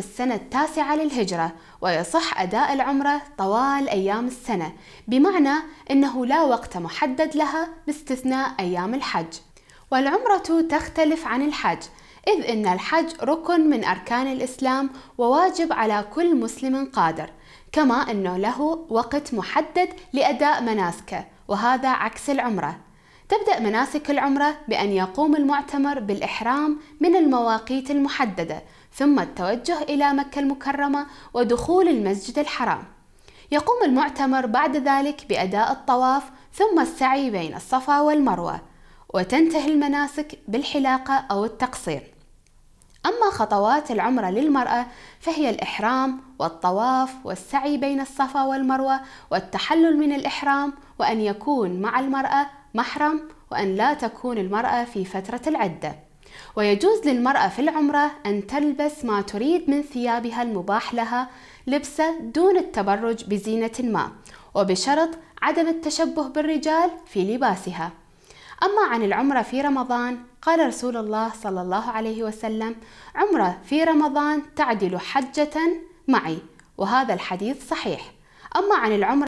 في السنة التاسعة للهجرة ويصح أداء العمرة طوال أيام السنة بمعنى أنه لا وقت محدد لها باستثناء أيام الحج والعمرة تختلف عن الحج إذ أن الحج ركن من أركان الإسلام وواجب على كل مسلم قادر كما أنه له وقت محدد لأداء مناسكه وهذا عكس العمره تبدأ مناسك العمرة بأن يقوم المعتمر بالإحرام من المواقيت المحددة ثم التوجه إلى مكة المكرمة ودخول المسجد الحرام يقوم المعتمر بعد ذلك بأداء الطواف ثم السعي بين الصفا والمروة وتنتهي المناسك بالحلاقة أو التقصير أما خطوات العمرة للمرأة فهي الإحرام والطواف والسعي بين الصفا والمروة والتحلل من الإحرام وأن يكون مع المرأة محرم وأن لا تكون المرأة في فترة العدة ويجوز للمرأة في العمرة أن تلبس ما تريد من ثيابها المباح لها لبسة دون التبرج بزينة ما وبشرط عدم التشبه بالرجال في لباسها أما عن العمرة في رمضان قال رسول الله صلى الله عليه وسلم عمرة في رمضان تعدل حجة معي وهذا الحديث صحيح أما عن العمرة